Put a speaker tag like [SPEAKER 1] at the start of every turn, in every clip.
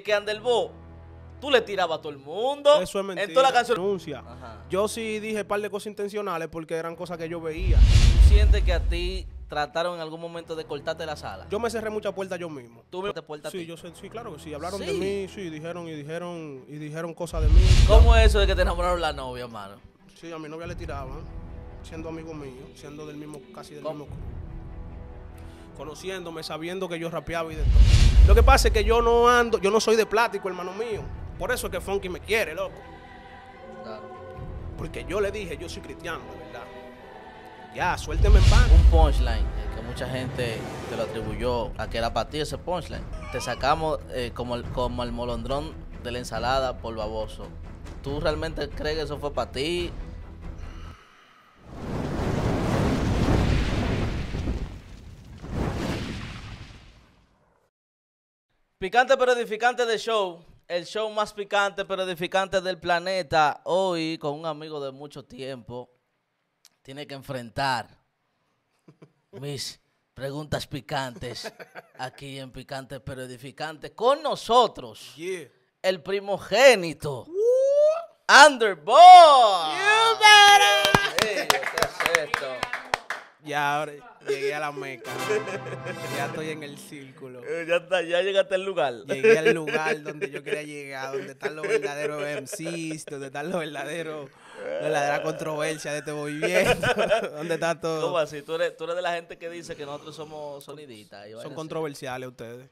[SPEAKER 1] que Anderbo, tú le tirabas a todo el mundo. Eso es mentira. En toda la canción.
[SPEAKER 2] Yo sí dije un par de cosas intencionales porque eran cosas que yo veía. ¿Tú
[SPEAKER 1] sientes que a ti trataron en algún momento de cortarte la sala? Yo me
[SPEAKER 2] cerré muchas puertas yo mismo.
[SPEAKER 1] ¿Tú me puertas Sí, yo sí, claro que sí. Hablaron de mí,
[SPEAKER 2] sí, dijeron y dijeron y dijeron cosas de mí. ¿Cómo es eso de que te enamoraron la novia, hermano? Sí, a mi novia le tiraban, siendo amigo mío, siendo del mismo, casi del mismo Conociéndome, sabiendo que yo rapeaba y de todo. Lo que pasa es que yo no ando, yo no soy de plático, hermano mío. Por eso es que Funky me quiere, loco. Porque yo le dije, yo soy cristiano, de verdad. Ya, suélteme en pan. Un punchline eh, que
[SPEAKER 1] mucha gente te lo atribuyó a que era para ti ese punchline. Te sacamos eh, como, como el molondrón de la ensalada por baboso. ¿Tú realmente crees que eso fue para ti? Picante pero edificante de show, el show más picante pero edificante del planeta, hoy con un amigo de mucho tiempo, tiene que enfrentar mis preguntas picantes aquí en Picante pero edificante con nosotros, el primogénito, Underboy. You better.
[SPEAKER 2] Ya ahora llegué a la meca. Ya estoy en el círculo. Eh, ya, está, ya llegaste al lugar. Llegué al lugar donde yo quería llegar, donde están los verdaderos MCs, donde están los verdaderos, la verdadera controversia de este movimiento, donde está todo. así?
[SPEAKER 1] ¿Tú eres, tú de la gente que dice que nosotros somos soniditas. Son controversiales ustedes.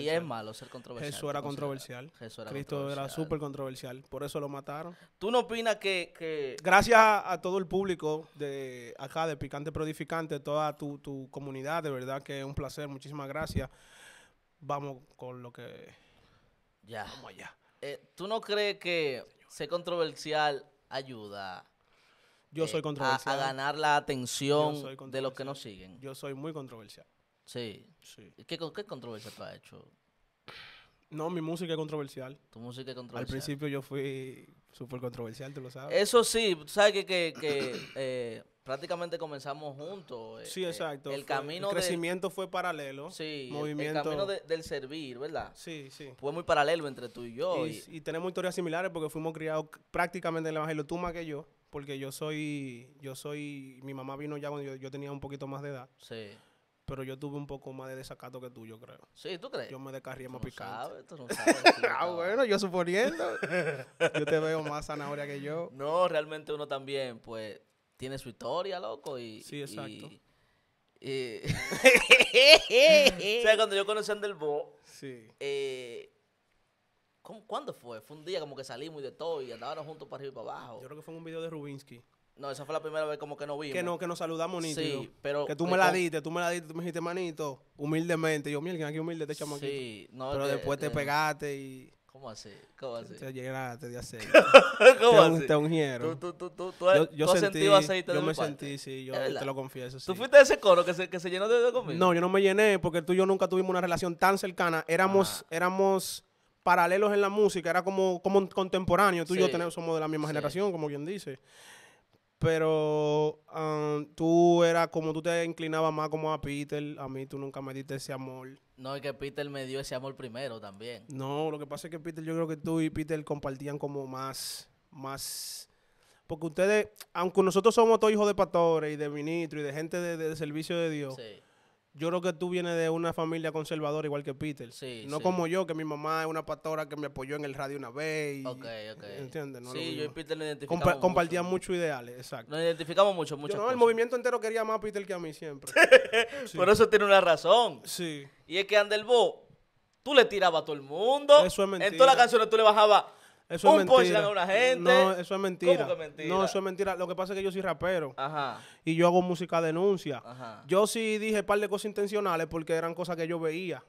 [SPEAKER 2] Y es malo ser controversial. Jesús era controversial. era Cristo era súper controversial. Por eso lo mataron.
[SPEAKER 1] ¿Tú no opinas que...?
[SPEAKER 2] Gracias a, todo el público de acá, de Picante Prodificante, toda tu, comunidad, de verdad que es un placer. Muchísimas gracias. Vamos con lo que... Ya. Vamos allá.
[SPEAKER 1] Eh, ¿Tú no crees que ser controversial ayuda...
[SPEAKER 2] Yo eh, soy controversial. a, ganar la atención
[SPEAKER 1] de los que nos siguen. Yo soy muy controversial. Sí. ¿Qué, controversia te ha hecho? No, mi música
[SPEAKER 2] es controversial. Tu música es controversial. Al principio yo fui súper controversial, tú lo sabes.
[SPEAKER 1] Eso sí, tú sabes que, que, eh, prácticamente comenzamos juntos. Eh, sí, eh, exacto. el camino crecimiento
[SPEAKER 2] fue paralelo. Sí.
[SPEAKER 1] El, camino del servir, ¿verdad? Sí, sí. Fue muy paralelo entre tú y yo. Y,
[SPEAKER 2] tenemos historias similares porque fuimos criados prácticamente en el evangelio, tú que yo. Porque yo soy, yo soy, mi mamá vino ya cuando yo, yo tenía un poquito más de edad. Sí. Pero yo tuve un poco más de desacato que tú, yo creo. Sí, ¿tú crees? Yo me descarrié más no picante. Sabes, tú no sabes. ah, bueno, yo suponiendo. yo te veo más zanahoria que yo. No, realmente
[SPEAKER 1] uno también, pues, tiene su historia, loco. Y, sí, exacto. o sea, cuando yo conocí a Anderbo, sí. Eh, ¿Cuándo fue? Fue un día como que salimos y de todo y andábamos juntos para arriba y para abajo. Yo creo que fue un video de Rubinsky. No, esa fue la primera vez como que nos vimos. Que no, que nos saludamos ni Sí, pero... Que tú me la
[SPEAKER 2] diste, tú me la diste, tú me dijiste, manito, humildemente. Yo, mierda, aquí humilde te aquí. Sí, no... Pero después te pegaste
[SPEAKER 1] y... ¿Cómo así? ¿Cómo así? Te llenaste de aceite. ¿Cómo te, así? Te ungieron. Tú, tú, tú, tú, yo, yo sentí, Yo me sentí, sí, yo te lo confieso. Sí. ¿Tú fuiste ese coro que se, que se llenó
[SPEAKER 2] de, comida? No, yo no me llené porque tú y yo nunca tuvimos una relación tan cercana. Éramos, éramos paralelos en la música, era como, como contemporáneo. Tú y yo tenemos, somos de la misma generación, como quien dice. Pero um, tú era como tú te inclinabas más como a Peter. A mí tú nunca me diste ese amor.
[SPEAKER 1] No, es que Peter me dio ese amor primero también.
[SPEAKER 2] No, lo que pasa es que Peter, yo creo que tú y Peter compartían como más, más. Porque ustedes, aunque nosotros somos todos hijos de pastores y de ministros y de gente de, servicio de Dios, sí yo creo que tú vienes de una familia conservadora igual que Peter. Sí, no como yo, que mi mamá es una pastora que me apoyó en el radio una vez. ok, ok. ¿Entiendes? sí, yo y Peter nos identificamos Compartíamos muchos ideales, exacto. Nos identificamos mucho, mucho. No, el movimiento entero quería más a Peter que a mí siempre. Por eso
[SPEAKER 1] tiene una razón. Sí. Y
[SPEAKER 2] es que Anderbo, tú le tirabas a todo el mundo. Eso es mentira. En todas las
[SPEAKER 1] canciones tú le bajabas... Eso es mentira. No, eso
[SPEAKER 2] es mentira. No, eso es mentira. Lo que pasa es que yo soy rapero. Y yo hago música denuncia. Yo sí dije un par de cosas intencionales porque eran cosas que yo veía.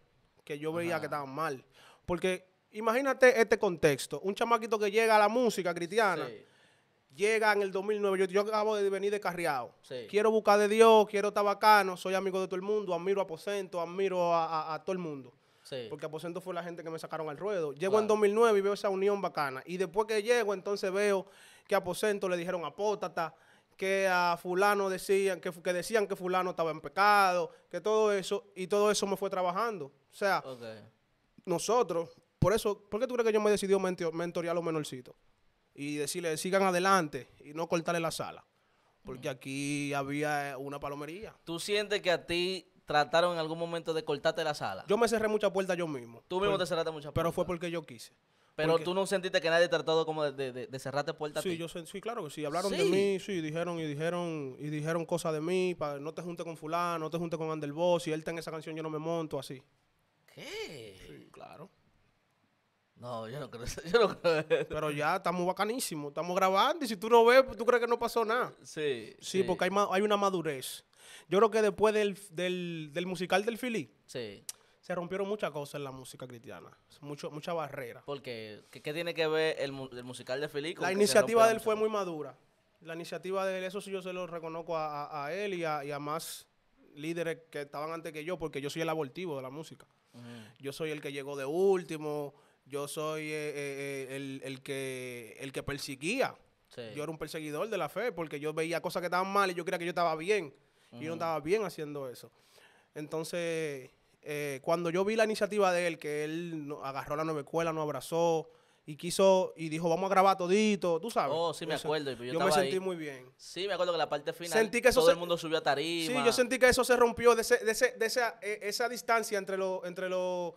[SPEAKER 2] Que yo veía que estaban mal. Porque imagínate este contexto. Un chamaquito que llega a la música cristiana. Llega en el 2009. Yo, acabo de venir de Carriado, Quiero buscar de Dios, quiero estar bacano, soy amigo de todo el mundo, admiro a aposento, admiro a todo el mundo. Porque Aposento fue la gente que me sacaron al ruedo. Llego en 2009 y veo esa unión bacana. Y después que llego, entonces veo que Aposento le dijeron apótata, que a fulano decían que, decían que fulano estaba en pecado, que todo eso y todo eso me fue trabajando. O sea, nosotros, por eso, ¿por qué tú crees que yo me he decidido mentorear a los menorcitos? Y decirle, sigan adelante y no cortarle la sala. Porque mm. aquí había eh, una palomería.
[SPEAKER 1] ¿Tú sientes que a ti trataron en algún momento de cortarte la sala? Yo
[SPEAKER 2] me cerré muchas puertas yo mismo. Tú mismo te cerraste muchas puertas. Pero fue porque yo quise. Pero tú
[SPEAKER 1] no sentiste que nadie trató como de, de, cerrarte puertas. Sí, yo sí, claro que sí. Hablaron de mí,
[SPEAKER 2] sí, dijeron y dijeron y dijeron cosas de mí, para no te junte con fulano, no te junte con Anderboss, si él está en esa canción yo no me monto, así. ¿Qué? claro. No, yo no creo Yo no creo Pero ya estamos bacanísimos, estamos grabando y si tú no ves, pues, tú crees que no pasó nada. Sí. Sí, porque hay, hay una madurez. Yo creo que después del, musical del Philly, se rompieron muchas cosas en la música cristiana. Mucho, mucha barrera.
[SPEAKER 1] Porque, ¿qué, ¿qué,
[SPEAKER 2] tiene que ver el,
[SPEAKER 1] musical de Philly? la iniciativa de él
[SPEAKER 2] fue muy madura. La iniciativa de él, eso sí yo se lo reconozco a, él y a, más líderes que estaban antes que yo, porque yo soy el abortivo de la música. Yo soy el que llegó de último, yo soy eh, eh, eh, el, que, el que perseguía. Yo era un perseguidor de la fe, porque yo veía cosas que estaban mal y yo creía que yo estaba bien. Y no estaba bien haciendo eso. Entonces, eh, cuando yo vi la iniciativa de él, que él agarró la nueva escuela, nos abrazó y quiso y dijo, vamos a grabar todito, tú sabes. Oh,
[SPEAKER 1] sí, me acuerdo. Pues, yo, me sentí muy bien. Sí, me acuerdo que la parte final todo el mundo subió a tarima. Sí, yo
[SPEAKER 2] sentí que eso se rompió de, de, de esa, e, esa distancia entre, los entre los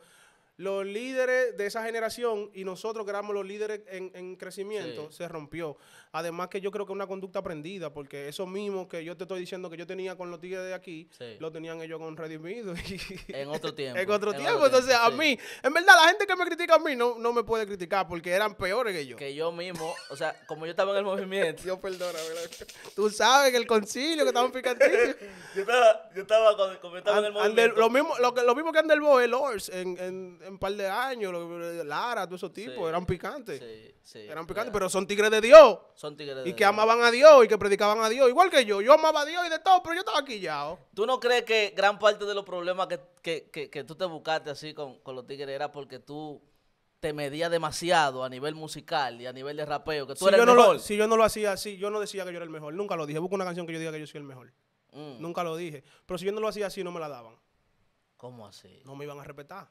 [SPEAKER 2] los líderes de esa generación y nosotros que éramos los líderes en, crecimiento, se rompió. Además que yo creo que es una conducta aprendida, porque eso mismo que yo te estoy diciendo que yo tenía con los tigres de aquí, lo tenían ellos con Redimido. en otro tiempo. en otro tiempo. Entonces, a mí, en verdad, la gente que me critica a mí no, no me puede criticar, porque eran peores que yo. Que yo mismo, o sea, como yo estaba en el movimiento. Dios perdona, Tú sabes que el concilio, que estaban yo estaba,
[SPEAKER 1] yo estaba, yo estaba en el movimiento. lo, mismo, lo,
[SPEAKER 2] que, lo mismo que Anderbo, el Ors, en un par de años, eh, Lara, todos esos tipos, eran picantes. Sí, sí, eran picantes, eh, pero son tigres de Dios.
[SPEAKER 1] Son tigres de Dios. Y que
[SPEAKER 2] amaban a Dios y que predicaban a Dios, igual que yo. Yo amaba a Dios y de todo, pero yo
[SPEAKER 1] estaba quillado. ¿Tú no crees que gran parte de los problemas que, tú te buscaste así con, los tigres era porque tú te medías demasiado a nivel musical y a nivel de rapeo, que tú si yo no Lo, si
[SPEAKER 2] yo no lo hacía así, yo no decía que yo era el mejor. Nunca lo dije. Busca una canción que yo diga que yo soy el mejor. Mm. Nunca lo dije. Pero si yo no lo hacía así, no me la daban. ¿Cómo así? No me iban a respetar.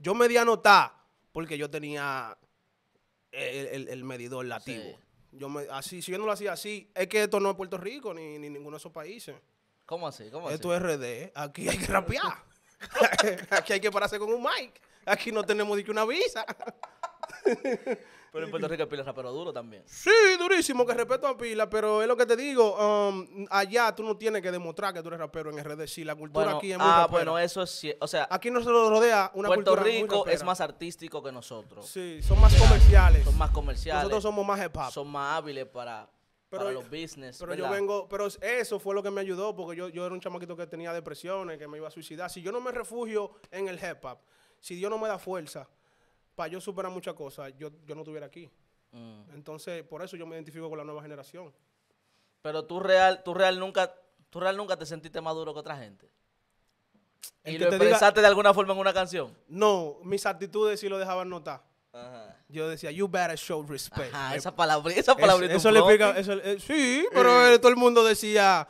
[SPEAKER 2] Yo me di a notar porque yo tenía el, medidor lativo. Yo me, así, si yo lo hacía así, es que esto no es Puerto Rico ni, ninguno de esos países. ¿Cómo así? ¿Cómo esto es RD. Aquí hay que rapear. aquí hay que pararse con un mic. Aquí no tenemos ni que una visa.
[SPEAKER 1] Pero en Puerto Rico el pila rapero duro también.
[SPEAKER 2] Sí, durísimo, que respeto a pila, pero es lo que te digo, um, allá tú no tienes que demostrar que tú eres rapero en RD, sí, la cultura aquí es muy Ah, bueno, eso
[SPEAKER 1] es, o sea, aquí nos rodea una Puerto Rico es más artístico que nosotros. Sí, son más comerciales. Son más comerciales. Nosotros somos más hip hop. Son más hábiles para los business. Pero yo vengo,
[SPEAKER 2] pero eso fue lo que me ayudó, porque yo, yo era un chamaquito que tenía depresiones, que me iba a suicidar. Si yo no me refugio en el hip hop, si Dios no me da fuerza, yo superar muchas cosas, yo, no estuviera aquí. Mm. Entonces, por eso yo me identifico con la nueva generación.
[SPEAKER 1] Pero tú real, tú real nunca, tú real nunca te sentiste más duro que otra gente.
[SPEAKER 2] ¿Y lo expresaste de alguna forma en una canción? No, mis actitudes sí lo dejaban notar. Yo decía, you better show respect. Eh, esa palabra, esa palabra. eso, le explica, eh, sí, pero eh. todo el mundo decía,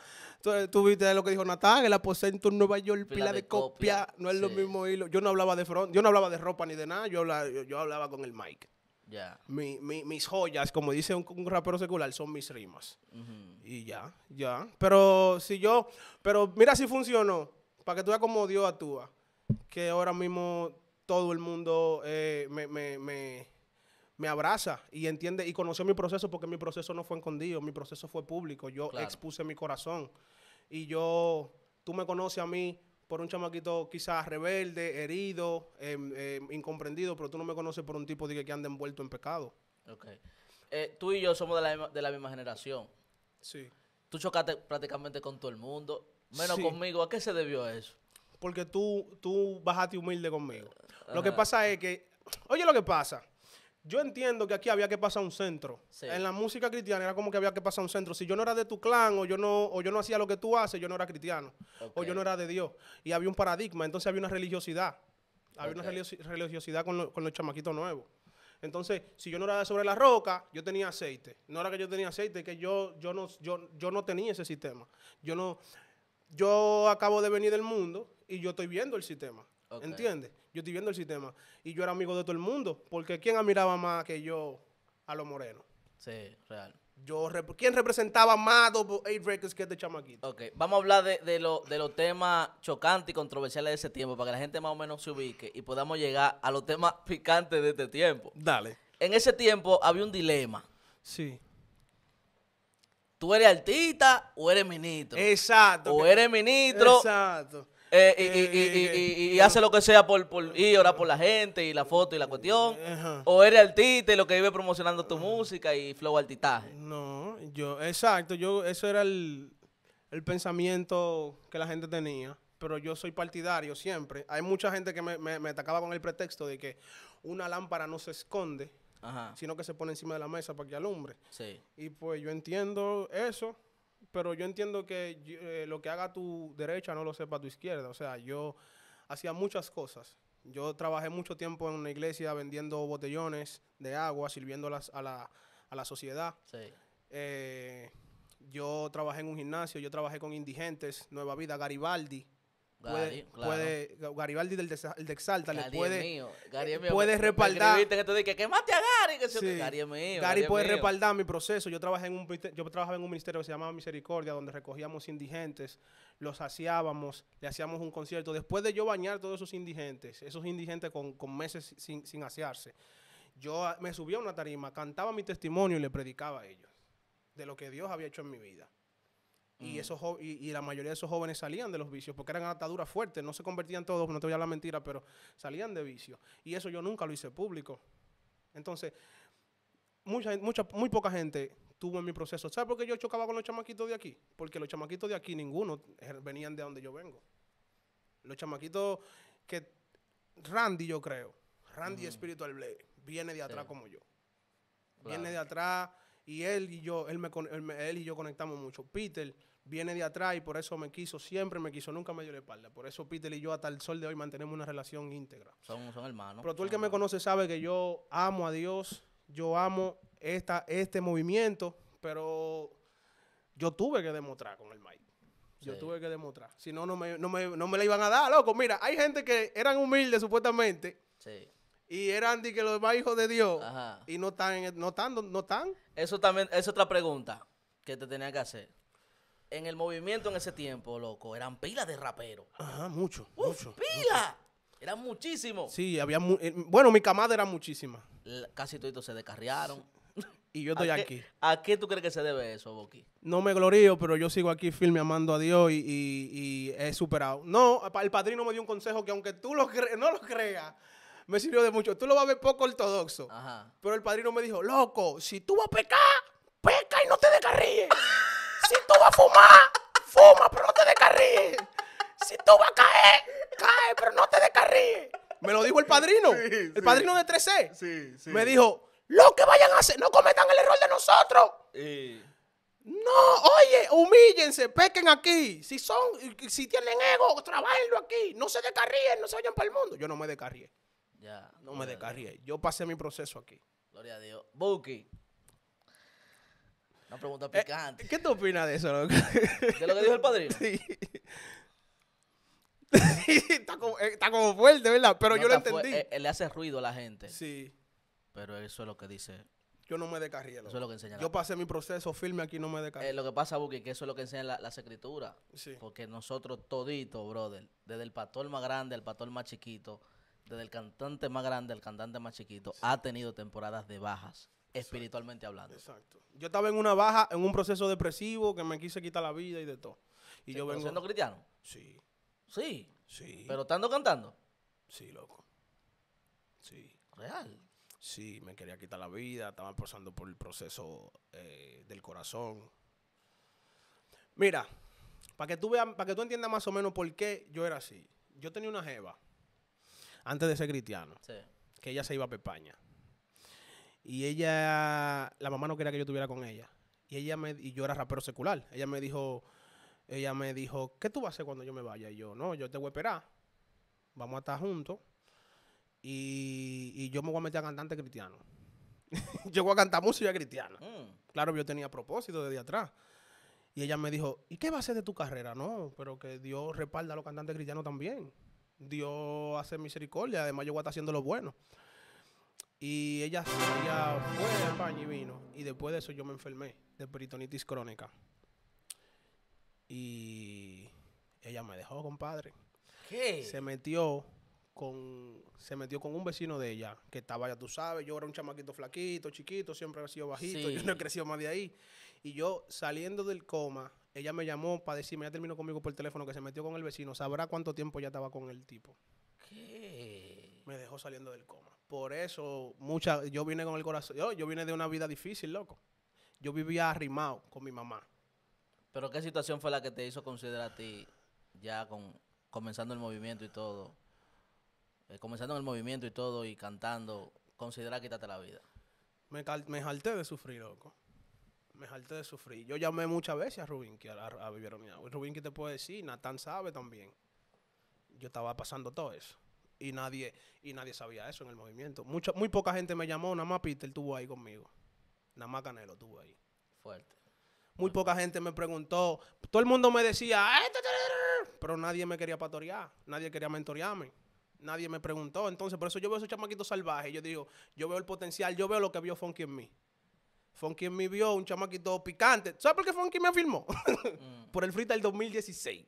[SPEAKER 2] Tú, viste lo que dijo Natal, el aposento en Nueva York, pila, de, copia. no es lo mismo hilo. Yo no hablaba de front, yo no hablaba de ropa ni de nada, yo hablaba, con el mic. Ya. mis joyas, como dice un, rapero secular, son mis rimas. Y ya, ya. Pero si yo, pero mira si funcionó, para que tú veas cómo Dios actúa, que ahora mismo todo el mundo eh, me, me, abraza y entiende y conoció mi proceso porque mi proceso no fue escondido, mi proceso fue público, yo expuse mi corazón y yo, tú me conoces a mí por un chamaquito quizás rebelde, herido, em, em, incomprendido, pero tú no me conoces por un tipo de que, anda envuelto en pecado. Ok.
[SPEAKER 1] Eh, tú y yo somos de la, misma, generación. Sí. Tú chocaste prácticamente con todo el mundo, menos conmigo. ¿A qué se debió
[SPEAKER 2] eso? Porque tú, tú bajaste humilde conmigo. Lo que pasa es que, oye lo que pasa, yo entiendo que aquí había que pasar un centro. En la música cristiana era como que había que pasar un centro. Si yo no era de tu clan o yo no, yo no hacía lo que tú haces, yo no era cristiano. O yo no era de Dios. Y había un paradigma, entonces había una religiosidad. Había una religiosidad con, con los chamaquitos nuevos. Entonces, si yo no era de sobre la roca, yo tenía aceite. No era que yo tenía aceite, que yo, yo, no, yo, yo no tenía ese sistema. Yo no, yo acabo de venir del mundo y yo estoy viendo el sistema. ¿Entiendes? Yo estoy viendo el sistema. Y yo era amigo de todo el mundo. Porque ¿quién admiraba más que yo a los morenos?
[SPEAKER 1] Sí, real.
[SPEAKER 2] Yo, ¿Quién representaba más Double Eight Records que este chamaquito? Ok,
[SPEAKER 1] vamos a hablar de, de los temas chocantes y controversiales de ese tiempo para que la gente más o menos se ubique y podamos llegar a los temas picantes de este tiempo. Dale. En ese tiempo había un dilema. Sí. ¿Tú eres artista o eres ministro? Exacto. O eres ministro.
[SPEAKER 2] Exacto.
[SPEAKER 1] Eh, y, y, eh, hace lo que sea por, y ora por la gente y la foto y la cuestión. O eres artista y lo que vive promocionando tu música y flow altitaje
[SPEAKER 2] No, yo, exacto, yo, eso era el, pensamiento que la gente tenía. Pero yo soy partidario siempre. Hay mucha gente que me, atacaba con el pretexto de que una lámpara no se esconde, sino que se pone encima de la mesa para que alumbre. Sí. Y pues yo entiendo eso pero yo entiendo que eh, lo que haga tu derecha no lo sepa tu izquierda. O sea, yo hacía muchas cosas. Yo trabajé mucho tiempo en una iglesia vendiendo botellones de agua, sirviéndolas a la, sociedad. Eh, yo trabajé en un gimnasio, yo trabajé con indigentes, Nueva Vida, Garibaldi puede, Garibaldi del de, Exalta le puede, mío. Eh, puede respaldar.
[SPEAKER 1] que que a Gary. puede
[SPEAKER 2] respaldar mi proceso. Yo trabajé en un yo trabajaba en un ministerio que se llamaba Misericordia, donde recogíamos indigentes, los aseábamos, le hacíamos un concierto. Después de yo bañar todos esos indigentes, esos indigentes con, meses sin, sin asearse, yo ah, me subía a una tarima, cantaba mi testimonio y le predicaba a ellos de lo que Dios había hecho en mi vida. Y, mm. esos y, y, la mayoría de esos jóvenes salían de los vicios porque eran ataduras fuertes, no se convertían todos, no te voy a hablar mentira, pero salían de vicios. Y eso yo nunca lo hice público. Entonces, mucha, mucha, muy poca gente tuvo en mi proceso. ¿Sabes por qué yo chocaba con los chamaquitos de aquí? Porque los chamaquitos de aquí, ninguno er, venían de donde yo vengo. Los chamaquitos que Randy, yo creo, Randy mm. Spiritual Blade, viene de atrás como yo. Viene de atrás y él y yo, él, me, él y yo conectamos mucho. Peter viene de atrás y por eso me quiso, siempre me quiso, nunca me dio la espalda. Por eso Peter y yo hasta el sol de hoy mantenemos una relación íntegra. Son, hermanos. Pero tú el que me conoce sabe que yo amo a Dios, yo amo esta, este movimiento, pero yo tuve que demostrar con el Mike. Yo tuve que demostrar. Si no, no me, no, la iban a dar, loco. Mira, hay gente que eran humildes supuestamente. Sí. Y eran de que los demás hijos de Dios. Y no están, no están, no están. Eso también, es otra pregunta
[SPEAKER 1] que te tenía que hacer en el movimiento en ese tiempo, loco, eran pilas de rapero.
[SPEAKER 2] Ajá, mucho. Uf, mucho ¡Pila!
[SPEAKER 1] Eran muchísimos. Sí,
[SPEAKER 2] había. Eh, bueno, mi camada era muchísima.
[SPEAKER 1] casi todos se descarriaron. Y yo estoy aquí. ¿A qué tú crees que se debe eso, Boqui?
[SPEAKER 2] No me glorío, pero yo sigo aquí firme amando a Dios y, he superado. No, el padrino me dio un consejo que aunque tú no lo creas, me sirvió de mucho. Tú lo vas a ver poco ortodoxo. Ajá. Pero el padrino me dijo, loco, si tú vas a pecar, peca y no te descarríes. si tú vas a fumar, fuma, pero no te descarríes. Si tú vas a caer, cae, pero no te descarríes. Me lo dijo el padrino, el padrino de 3C. Sí, Me dijo, lo que vayan a hacer, no cometan el error de nosotros. No, oye, humíllense, pequen aquí. Si son, si tienen ego, trabajenlo aquí. No se descarríen, no se vayan para el mundo. Yo no me descarríe. Ya. No me descarríe. Yo pasé mi proceso aquí. Gloria a Dios. Buki. Una pregunta eh, picante. ¿Qué tú opinas de eso, ¿De lo que dijo el padrino? Sí.
[SPEAKER 1] Eh, está, como, fuerte, ¿verdad? Pero yo lo entendí. Eh, le hace ruido a la gente. Sí.
[SPEAKER 2] Pero eso es lo que dice
[SPEAKER 1] yo no me descarrié. Eso es lo que enseña. Yo pasé
[SPEAKER 2] mi proceso firme aquí, no me
[SPEAKER 1] descarrié. lo que pasa, Buki, que eso es lo que enseña la, las escrituras. Sí. Porque nosotros toditos, brother, desde el pastor más grande al pastor más chiquito, desde el cantante más grande al cantante más
[SPEAKER 2] chiquito, ha tenido temporadas de bajas espiritualmente hablando. Exacto. Yo estaba en una baja, en un proceso depresivo que me quise quitar la vida y de todo. Y yo vengo siendo cristiano? Sí. Sí. Sí. Pero estando cantando. Sí, loco. Sí. Real. Sí, me quería quitar la vida, estaba pasando por el proceso eh, del corazón. Mira, para que tú veas, para que tú entiendas más o menos por qué yo era así. Yo tenía una jeva antes de ser cristiano, sí. que ella se iba a Pepaña. Y ella, la mamá no quería que yo estuviera con ella. Y ella me, y yo era rapero secular. Ella me dijo, ella me dijo, ¿qué tú vas a hacer cuando yo me vaya? Y yo, no, yo te voy a esperar. Vamos a estar juntos. Y, yo me voy a meter a cantante cristiano. yo voy a cantar música cristiana. Mm. Claro, yo tenía propósito desde atrás. Y ella me dijo, ¿y qué va a hacer de tu carrera? No, pero que Dios respalda a los cantantes cristianos también. Dios hace misericordia, además yo voy a estar haciendo lo bueno. Y ella, ella fue a España y vino. Y después de eso yo me enfermé de peritonitis crónica. Y ella me dejó, compadre. ¿Qué? Se metió con, se metió con un vecino de ella, que estaba, ya tú sabes, yo era un chamaquito flaquito, chiquito, siempre he sido bajito, yo no he crecido más de ahí. Y yo saliendo del coma, ella me llamó para decirme, ya terminó conmigo por el teléfono, que se metió con el vecino, sabrá cuánto tiempo ya estaba con el tipo. ¿Qué? Me dejó saliendo del coma. Por eso, yo vine con el corazón, yo, yo vine de una vida difícil, loco. Yo vivía arrimado con mi mamá.
[SPEAKER 1] ¿Pero qué situación fue la que te hizo considerar a ti, ya con, comenzando el movimiento y todo, eh, comenzando el movimiento y todo y cantando, considerar quitarte la vida?
[SPEAKER 2] Me, me jalté de sufrir, loco. Me jalté de sufrir. Yo llamé muchas veces a que a, a, Rubín que te puede decir, Natán sabe también. Yo estaba pasando todo eso y nadie, y nadie sabía eso en el movimiento. Mucha, muy poca gente me llamó, nada más Peter estuvo ahí conmigo. Nada más Canelo estuvo ahí. Fuerte. Muy poca gente me preguntó. Todo el mundo me decía, pero nadie me quería patorear, nadie quería mentorearme. Nadie me preguntó. Entonces, por eso yo veo esos chamaquitos salvajes. Yo digo, yo veo el potencial, yo veo lo que vio Funky en mí. Funky en mí vio un chamaquito picante. ¿Sabes por qué Funky me filmó? Mm. por el del 2016.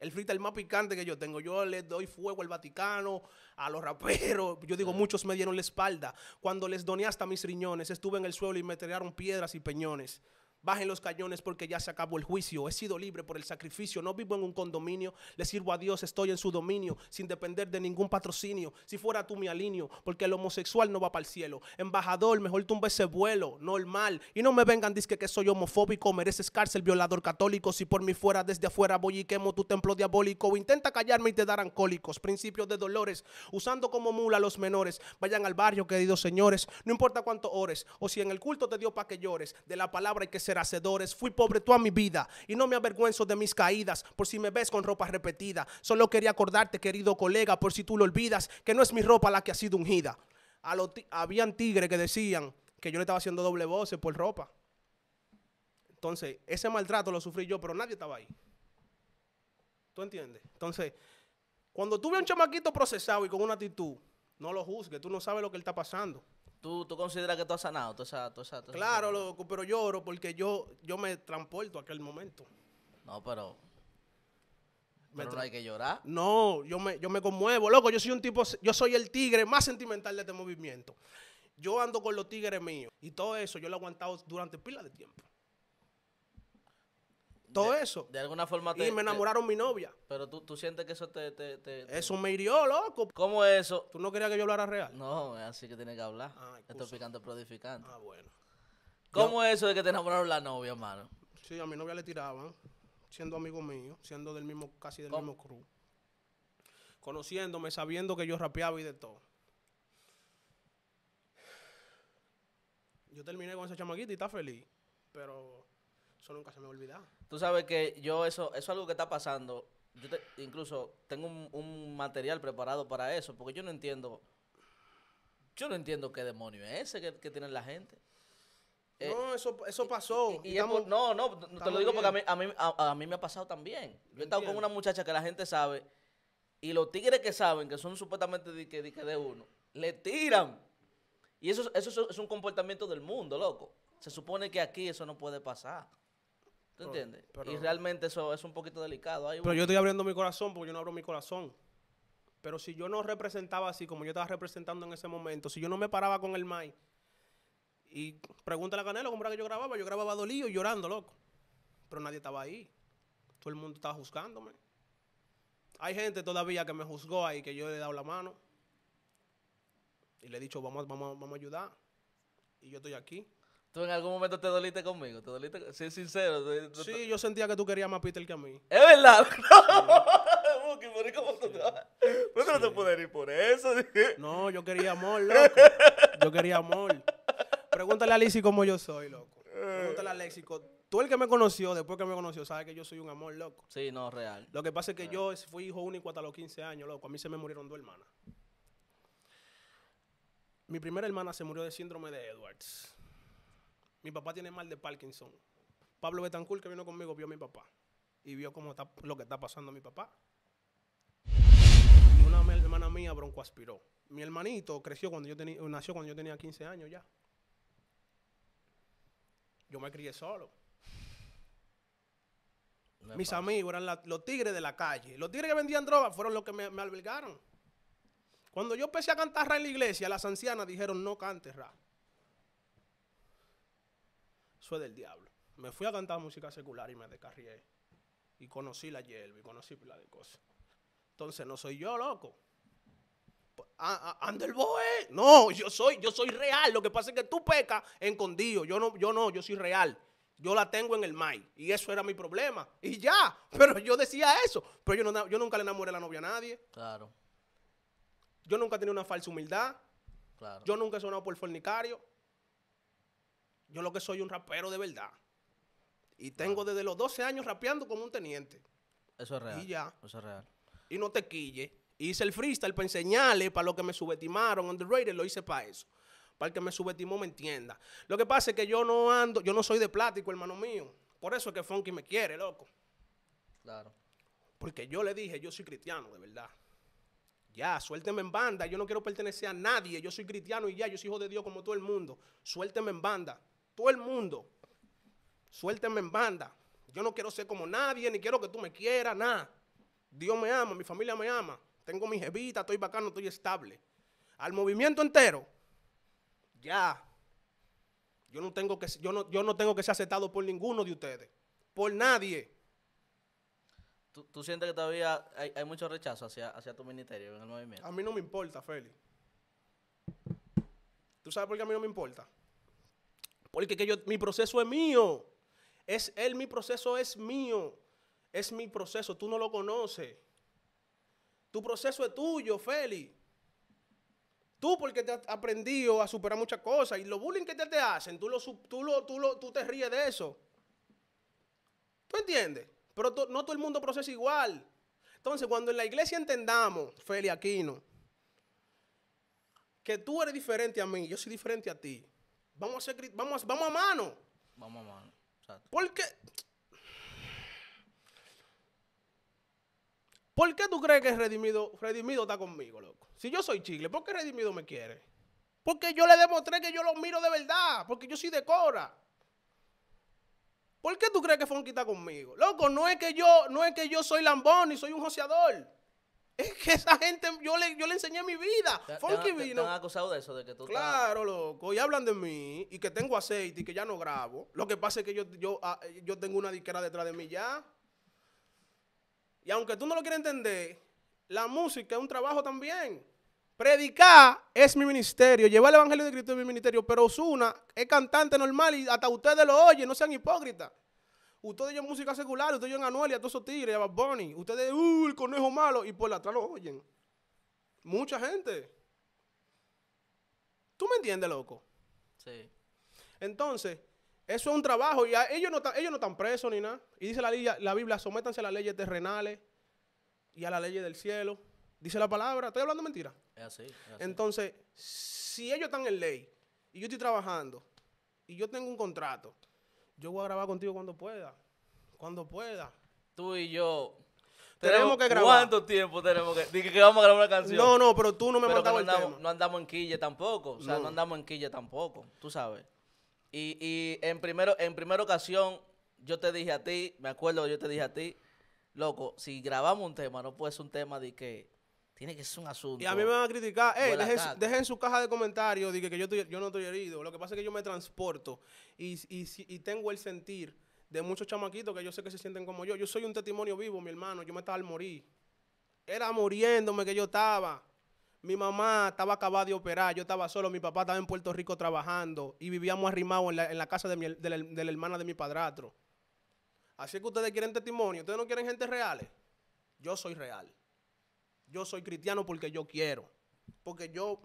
[SPEAKER 2] El frito el más picante que yo tengo. Yo le doy fuego al Vaticano, a los raperos. Yo digo, muchos me dieron la espalda. Cuando les doné hasta mis riñones, estuve en el suelo y me tiraron piedras y peñones bajen los cañones porque ya se acabó el juicio. He sido libre por el sacrificio, no vivo en un condominio, le sirvo a Dios, estoy en su dominio, sin depender de ningún patrocinio. Si fuera tú mi alineo, porque el homosexual no va para el cielo. Embajador, mejor tumbe ese vuelo, normal. Y no me vengan, disque que soy homofóbico, mereces cárcel, violador católico. Si por mí fuera desde afuera voy y quemo tu templo diabólico. Intenta callarme y te darán cólicos, principios de dolores, usando como mula a los menores. Vayan al barrio, queridos señores, no importa cuánto ores, o si en el culto te dio para que llores, de la palabra hay que ser hacedores. Fui pobre toda mi vida y no me avergüenzo de mis caídas, por si me ves con ropa repetida. Solo quería acordarte, querido colega, por si tú lo olvidas, que no es mi ropa la que ha sido ungida. habían tigres que decían que yo le estaba haciendo doble voz por ropa. Entonces, ese maltrato lo sufrí yo, pero nadie estaba ahí. ¿Tú entiendes? Entonces, cuando tú ves a un chamaquito procesado y con una actitud, no lo juzgues, tú no sabes lo que él está pasando.
[SPEAKER 1] ¿Tú, consideras que tú has sanado Claro,
[SPEAKER 2] loco, pero lloro porque yo, yo me transporto a aquel momento. No, pero. Me pero hay que llorar. No, yo me, yo me conmuevo, loco. Yo soy un tipo, yo soy el tigre más sentimental de este movimiento. Yo ando con los tigres míos y todo eso yo lo he aguantado durante pila de tiempo de, eso. De alguna forma te, Y me enamoraron mi novia. Pero tú, tú sientes
[SPEAKER 1] que eso te, te, Eso me hirió, loco. ¿Cómo eso? ¿Tú no querías que yo hablara real? No, así que tiene
[SPEAKER 2] que hablar. Estás ah, Esto es Ah, bueno. ¿Cómo eso de que te enamoraron la novia, hermano? Sí, a mi novia le tiraban, siendo amigo mío, siendo del mismo, casi del mismo crew. Conociéndome, sabiendo que yo rapeaba y de todo. Yo terminé con esa chamaquita y está feliz, pero eso nunca se me olvidaba.
[SPEAKER 1] Tú sabes que yo eso, es algo que está pasando. Yo incluso tengo un, material preparado para eso, porque yo no entiendo, yo no entiendo qué demonio es ese que, que tiene la gente.
[SPEAKER 2] Eh, no, eso, pasó. Y, no, no, te lo digo porque a
[SPEAKER 1] mí, a, mí, me ha pasado también. Yo he estado con una muchacha que la gente sabe y los tigres que saben, que son supuestamente de, de, uno, le tiran. Y eso, eso es un comportamiento del mundo, loco. Se supone que aquí eso no puede pasar. ¿Tú entiendes? y realmente eso es un poquito delicado. pero yo estoy
[SPEAKER 2] abriendo mi corazón porque yo no abro mi corazón. Pero si yo no representaba así como yo estaba representando en ese momento, si yo no me paraba con el Mai y pregúntale a Canelo cómo era que yo grababa, yo grababa dolío llorando, loco. Pero nadie estaba ahí. Todo el mundo estaba juzgándome. Hay gente todavía que me juzgó ahí, que yo le he dado la mano. Y le he dicho, vamos, vamos, vamos a ayudar. Y yo estoy aquí. ¿Tú en algún momento te doliste conmigo? ¿Te doliste? Sí, sincero. sí, yo sentía que tú querías más Peter que a mí. Es verdad. No, ¿No te, ir por eso? No, yo quería amor, loco. Yo quería amor. Pregúntale a Lizzy cómo yo soy, loco. Pregúntale a Lexi. Tú el que me conoció, después que me conoció, sabes que yo soy un amor, loco. Sí, no, real. Lo que pasa es que yo fui hijo único hasta los 15 años, loco. A mí se me murieron dos hermanas. Mi primera hermana se murió de síndrome de Edwards mi papá tiene mal de Parkinson. Pablo Betancourt, que vino conmigo, vio a mi papá. Y vio cómo está, lo que está pasando a mi papá. Y una hermana mía aspiró. Mi hermanito creció cuando yo nació cuando yo tenía 15 años ya. Yo me crié solo. Mis amigos eran los tigres de la calle. Los tigres que vendían drogas fueron los que me, me albergaron. Cuando yo empecé a cantar rap en la iglesia, las ancianas dijeron, no cantes rap soy del diablo. Me fui a cantar música secular y me descarrié. Y conocí la hierba y conocí la de cosas. Entonces no soy yo, loco. Pues, ah, ah, boe? no, yo soy, yo soy real. Lo que pasa es que tú pecas escondido. Yo no, yo no, yo soy real. Yo la tengo en el mail. Y eso era mi problema. Y ya. Pero yo decía eso. Pero yo, no, yo nunca le enamoré la novia a nadie. Claro. Yo nunca tenía una falsa humildad. Yo nunca he sonado por fornicario. Yo lo que soy un rapero de verdad. Y ah. tengo desde los 12 años rapeando como un teniente. Eso es real. Y ya. Eso es real. Y no te quille. Hice el freestyle para enseñarle, para lo que me subestimaron, underrated, lo hice para eso. Para el que me subestimó me entienda. Lo que pasa es que yo no ando, yo no soy de plástico, hermano mío. Por eso es que Funky me quiere, loco. Claro. Porque yo le dije, yo soy cristiano, de verdad. Ya, suélteme en banda. Yo no quiero pertenecer a nadie. Yo soy cristiano y ya, yo soy hijo de Dios como todo el mundo. Suélteme en banda todo el mundo. Suélteme en banda. Yo no quiero ser como nadie, ni quiero que tú me quieras, nada. Dios me ama, mi familia me ama. Tengo mi jevita, estoy bacano, estoy estable. Al movimiento entero, ya. Yo no tengo que, yo no, yo no tengo que ser aceptado por ninguno de ustedes, por nadie.
[SPEAKER 1] ¿Tú, sientes que todavía hay, mucho
[SPEAKER 2] rechazo hacia, hacia tu ministerio en el movimiento? A mí no me importa, Félix. ¿Tú sabes por qué a mí no me importa? Porque que yo, mi proceso es mío. Es él, mi proceso es mío. Es mi proceso, tú no lo conoces. Tu proceso es tuyo, Feli. Tú porque te has aprendido a superar muchas cosas y lo bullying que te, hacen, tú, lo, tú, tú, te ríes de eso. ¿Tú entiendes? Pero no todo el mundo procesa igual. Entonces, cuando en la iglesia entendamos, Feli Aquino, que tú eres diferente a mí, yo soy diferente a ti, Vamos a hacer, vamos, vamos a mano. Vamos a mano. ¿Por qué? ¿Por qué tú crees que Redimido, Redimido está conmigo, loco? Si yo soy chile ¿por qué Redimido me quiere? Porque yo le demostré que yo lo miro de verdad, porque yo soy de Cora. ¿Por qué tú crees que Fonky está conmigo? Loco, no es que yo, no es que yo soy lambón y soy un joseador. Es que esa gente, yo le, yo le enseñé mi vida. Te, Funky vino. han
[SPEAKER 1] acusado de eso, de que
[SPEAKER 2] tú Claro, loco. Y hablan de mí y que tengo aceite y que ya no grabo. Lo que pasa es que yo, yo, ah, eh, yo tengo una disquera detrás de mí ya. Y aunque tú no lo quieras entender, la música es un trabajo también. Predicar es mi ministerio, llevar el evangelio de Cristo es mi ministerio, pero Osuna es cantante normal y hasta ustedes lo oyen, no sean hipócritas. Ustedes oyen música secular, ustedes oyen Anuel y a todos esos tigres, a Bad Bunny. Ustedes, uh, el conejo malo, y por la atrás lo oyen. Mucha gente. ¿Tú me entiendes, loco? Sí. Entonces, eso es un trabajo y ellos, no ellos no están presos ni nada. Y dice la, Biblia, sométanse a las leyes terrenales y a las leyes del cielo. Dice la palabra, estoy hablando mentira. es así. Entonces, si ellos están en ley y yo estoy trabajando y yo tengo un contrato yo voy a grabar contigo cuando pueda. Cuando pueda.
[SPEAKER 1] Tú y yo.
[SPEAKER 2] Tenemos, que grabar. ¿Cuánto tiempo tenemos que.? Dije que vamos a grabar una canción. No, no, pero tú no me has no el andamos,
[SPEAKER 1] No andamos en quille tampoco. O sea, no. andamos en quille tampoco. Tú sabes. Y, en, primero, en primera ocasión, yo te dije a ti, me acuerdo yo te dije a ti, loco, si grabamos un tema, no puede ser un tema de que tiene que ser un asunto. Y a mí me van a criticar. Eh,
[SPEAKER 2] dejen, su caja de comentarios. Dije que yo, no estoy herido. Lo que pasa es que yo me transporto y, y, tengo el sentir de muchos chamaquitos que yo sé que se sienten como yo. Yo soy un testimonio vivo, mi hermano. Yo me estaba al morir. Era muriéndome que yo estaba. Mi mamá estaba acabada de operar, yo estaba solo, mi papá estaba en Puerto Rico trabajando y vivíamos arrimados en la, casa de, la, hermana de mi padrastro. Así que ustedes quieren testimonio, ustedes no quieren gente reales. Yo soy real. Yo soy cristiano porque yo quiero. Porque yo.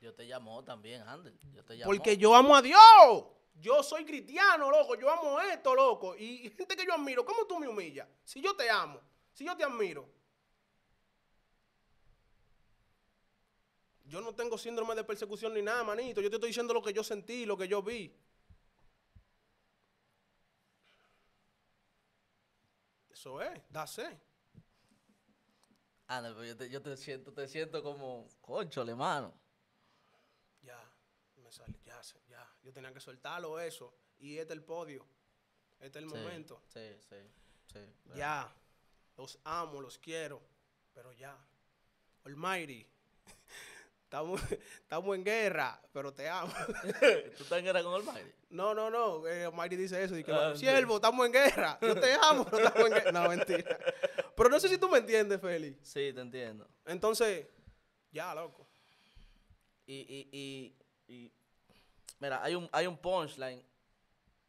[SPEAKER 2] Yo te llamó también, Ander. Porque yo amo a Dios. Yo soy cristiano, loco. Yo amo esto, loco. Y gente que yo admiro, ¿cómo tú me humillas? Si yo te amo, si yo te admiro. Yo no tengo síndrome de persecución ni nada, manito. Yo te estoy diciendo lo que yo sentí, lo que yo vi. Eso es, dase.
[SPEAKER 1] Ah, yo te, yo te siento, te siento como, concho, hermano.
[SPEAKER 2] Ya, me sale, ya, ya. Yo tenía que soltarlo eso. Y este es el podio. Este es el momento. Sí, sí, sí. Ya. Los amo, los quiero. Pero ya. Almighty. Estamos, estamos en guerra, pero te amo. ¿Tú estás en guerra con Almighty? No, no, no. el eh, Almighty dice eso. Dice, ah, siervo, estamos en guerra. Yo te amo, No, mentira. Pero no sé si tú me entiendes, Feli. Sí, te entiendo. Entonces, ya, loco.
[SPEAKER 1] Y, y, y, mira, hay un, hay un punchline.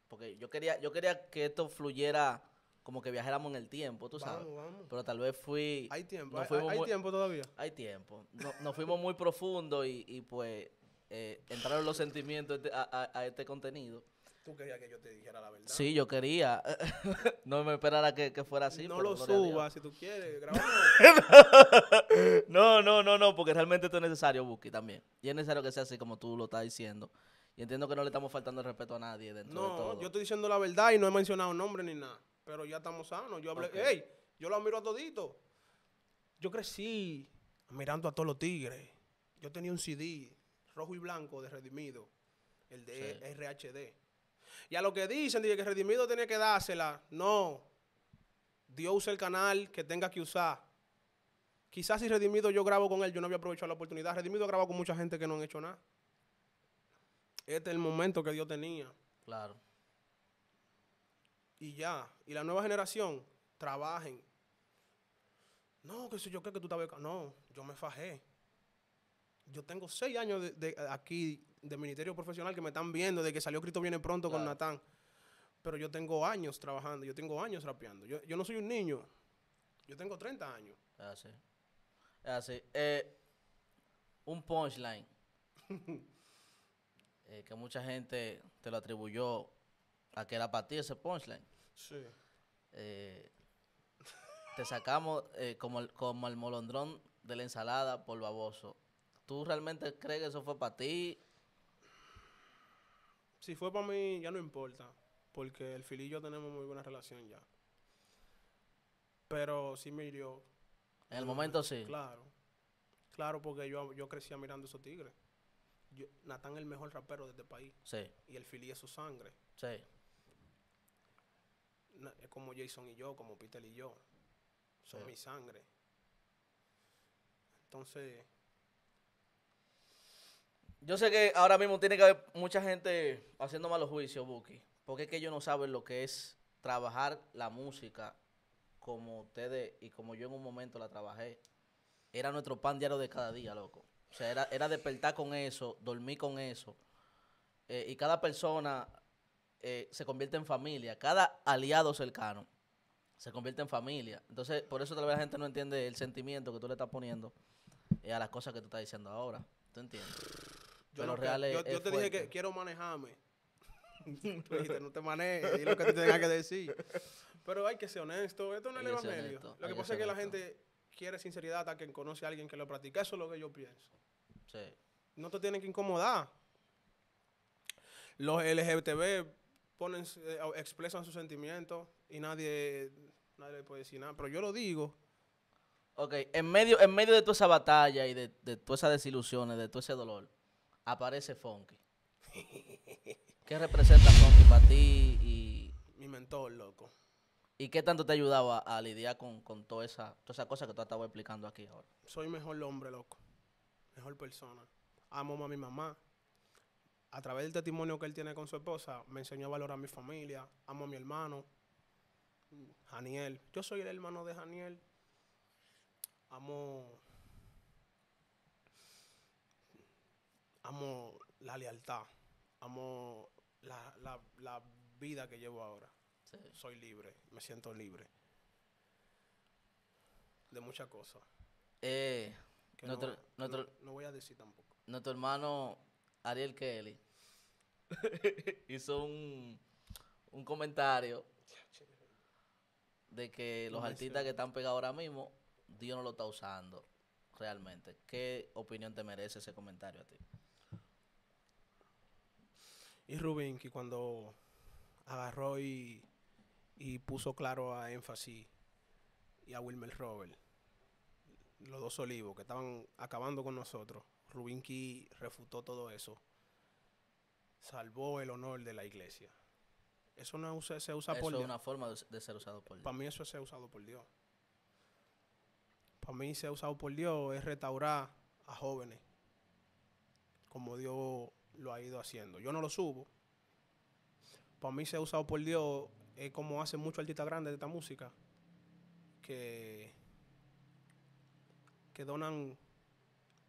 [SPEAKER 1] Porque yo quería, yo quería que esto fluyera como que viajáramos en el tiempo, tú sabes. Pero tal vez fui... Hay tiempo, hay, tiempo
[SPEAKER 2] todavía. Hay tiempo.
[SPEAKER 1] nos fuimos muy profundo y, y pues eh, entraron los sentimientos a este contenido.
[SPEAKER 2] Tú querías que yo te
[SPEAKER 1] dijera la verdad. Sí, yo quería. no me esperara que, fuera así. No lo subas si tú quieres. no, no, no, no, porque realmente esto es necesario, Buki, también. Y es necesario que sea así como tú lo estás diciendo. Y entiendo que no le estamos faltando el respeto a nadie. Dentro no, de todo. yo
[SPEAKER 2] estoy diciendo la verdad y no he mencionado nombre ni nada. Pero ya estamos sanos. Yo hablé, yo lo admiro a todito. Yo crecí mirando a todos los tigres. Yo tenía un CD rojo y blanco de Redimido, el de RHD. Y a lo que dicen, dije que redimido tenía que dársela. No. Dios usa el canal que tenga que usar. Quizás si redimido yo grabo con él, yo no había aprovechado la oportunidad. Redimido ha grabado con mucha gente que no han hecho nada. Este es el momento que Dios tenía. Claro. Y ya. Y la nueva generación, trabajen. No, que si yo, creo que tú estás No, yo me fajé yo tengo seis años de, aquí de ministerio profesional que me están viendo, de que salió Cristo viene pronto con Natán. Pero yo tengo años trabajando, yo tengo años rapeando. Yo, no soy un niño, yo tengo 30 años. Así.
[SPEAKER 1] Ah, Así. Ah, eh, un punchline eh, que mucha gente te lo atribuyó a que era para ti ese punchline. Sí. Eh, te sacamos como, como el molondrón de la ensalada por baboso. ¿Tú realmente crees
[SPEAKER 2] que eso fue para ti? Si fue para mí, ya no importa. Porque el Fili y yo tenemos muy buena relación ya. Pero sí me En
[SPEAKER 1] el momento sí. Claro.
[SPEAKER 2] Claro, porque yo, yo crecía mirando esos tigres. Yo, Natán es el mejor rapero de este país. Sí. Y el Fili es su sangre. Sí. Es como Jason y yo, como Peter y yo. Son mi sangre. Entonces,
[SPEAKER 1] yo sé que ahora mismo tiene que haber mucha gente haciendo malos juicios, Buki, porque es que ellos no saben lo que es trabajar la música como ustedes y como yo en un momento la trabajé. Era nuestro pan diario de cada día, loco. O sea, era, despertar con eso, dormir con eso. Eh, y cada persona eh, se convierte en familia, cada aliado cercano se convierte en familia. Entonces, por eso tal vez la gente no entiende el sentimiento que tú le estás poniendo eh, a las cosas que tú estás diciendo ahora. ¿Tú entiendes?
[SPEAKER 2] Yo, te dije que quiero manejarme. Tú dijiste, no te manejes, y lo que te tenga que decir. Pero hay que ser honesto, esto no es el evangelio. lo que pasa es que la gente quiere sinceridad a quien conoce a alguien que lo practica. Eso es lo que yo pienso. No te tienen que incomodar. Los LGTB ponen, eh, expresan sus sentimientos y nadie, nadie le puede decir nada. Pero yo lo digo. Ok,
[SPEAKER 1] en medio, en medio de toda esa batalla y de, de todas esas desilusiones, de todo ese dolor, aparece Fonky. ¿Qué representa Fonky para ti? Y,
[SPEAKER 2] Mi mentor, loco.
[SPEAKER 1] ¿Y qué tanto te ayudaba a lidiar con, con toda esa, esa cosa que tú estabas explicando aquí ahora?
[SPEAKER 2] Soy mejor hombre, loco. Mejor persona. Amo a mi mamá. A través del testimonio que él tiene con su esposa, me enseñó a valorar a mi familia. Amo a mi hermano, Daniel. Yo soy el hermano de Daniel. Amo la lealtad, amo la, la, vida que llevo ahora. Soy libre, me siento libre. De muchas cosas.
[SPEAKER 1] Eh, nuestro,
[SPEAKER 2] voy a decir tampoco.
[SPEAKER 1] Nuestro hermano Ariel Kelly hizo un, un comentario de que los artistas que están pegados ahora mismo, Dios no lo está usando realmente. ¿Qué opinión te merece ese comentario a ti?
[SPEAKER 2] y Rubén que cuando agarró y, puso claro a énfasis y a Wilmer Robert, los dos olivos que estaban acabando con nosotros, Rubinky refutó todo eso, salvó el honor de la iglesia. Eso no se usa por Dios. Eso es una forma de, ser usado por Dios. Para mí eso es usado por Dios. Para mí se ha usado por Dios es restaurar a jóvenes como Dios lo ha ido haciendo. Yo no lo subo. Para mí se ha usado por Dios, es como hacen muchos artistas grandes de esta música, que, que donan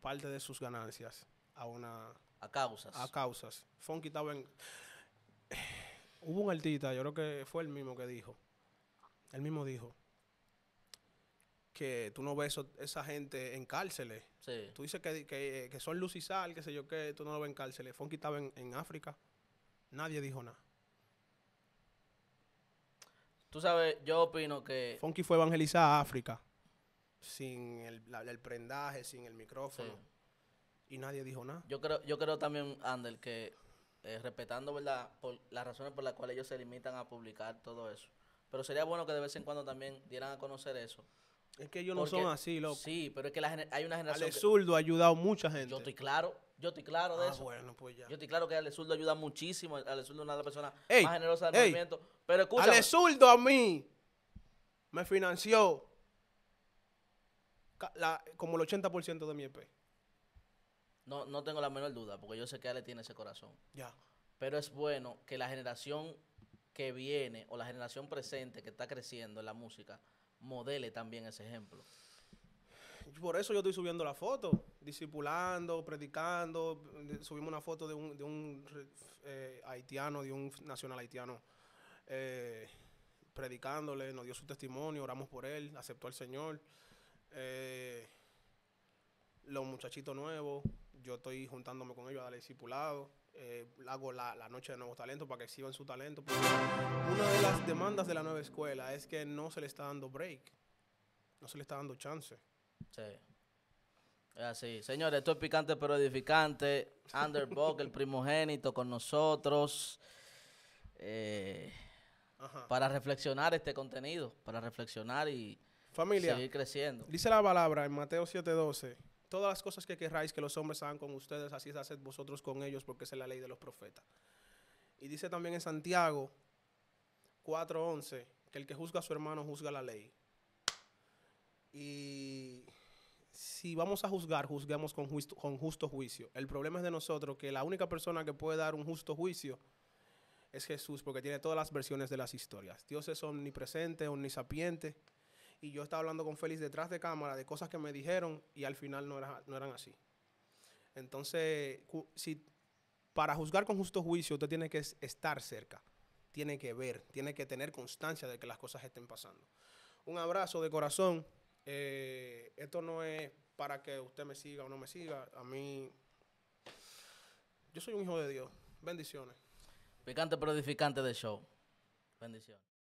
[SPEAKER 2] parte de sus ganancias a una... A causas. A causas. Funky estaba en... Hubo un artista, yo creo que fue el mismo que dijo. el mismo dijo que tú no ves esa gente en cárceles. Tú dices que, son luz y qué sé yo qué, tú no lo ves en cárceles. Funky estaba en, África. Nadie dijo nada. Tú sabes, yo opino que... Funky fue evangelizada a África. Sin el, prendaje, sin el micrófono. Y nadie dijo nada.
[SPEAKER 1] Yo creo, yo creo también, Ander, que eh, respetando ¿verdad? Por las razones por las cuales ellos se limitan a publicar todo eso. Pero sería bueno que de vez en cuando también dieran a conocer eso es que ellos no son así, loco. Sí, pero es que hay una generación.
[SPEAKER 2] Ale ha ayudado mucha gente. Yo estoy claro.
[SPEAKER 1] Yo estoy claro de ah, eso. bueno, pues ya. Yo estoy claro que Ale Zurdo ayuda muchísimo. Ale Zurdo es una de las personas más generosas del movimiento. Pero escucha. Ale
[SPEAKER 2] Zurdo a mí me financió como el 80% de mi EP.
[SPEAKER 1] No, no tengo la menor duda, porque yo sé que Ale tiene ese corazón. Ya. Pero es bueno que la generación que viene o la generación presente que está creciendo en la música modele también ese ejemplo.
[SPEAKER 2] Por eso yo estoy subiendo la foto, discipulando, predicando. Eh, subimos una foto de un, de un eh, haitiano, de un nacional haitiano, eh, predicándole, nos dio su testimonio, oramos por él, aceptó al Señor. los muchachitos nuevos, yo estoy juntándome con ellos a darle discipulado eh, hago la, noche de nuevos talentos para que exhiban su talento. Una de las demandas de la nueva escuela es que no se le está dando break, no se le está dando chance. Sí.
[SPEAKER 1] Es así. Señores, esto es picante pero edificante. Underbog, el primogénito, con nosotros. Eh, para reflexionar este contenido, para reflexionar y seguir creciendo.
[SPEAKER 2] Dice la palabra en Mateo 7:12 todas las cosas que querráis que los hombres hagan con ustedes, así haced vosotros con ellos, porque es la ley de los profetas. Y dice también en Santiago 4:11 que el que juzga a su hermano juzga la ley. Y si vamos a juzgar, juzguemos con justo, con justo juicio. El problema es de nosotros que la única persona que puede dar un justo juicio es Jesús, porque tiene todas las versiones de las historias. Dios es omnipresente, omnisapiente y yo estaba hablando con Félix detrás de cámara de cosas que me dijeron y al final no, no eran así. Entonces, si, para juzgar con justo juicio, usted tiene que estar cerca, tiene que ver, tiene que tener constancia de que las cosas estén pasando. Un abrazo de corazón. Eh, esto no es para que usted me siga o no me siga. A mí, yo soy un hijo de Dios. Bendiciones.
[SPEAKER 1] Picante pero edificante de show.
[SPEAKER 2] Bendiciones.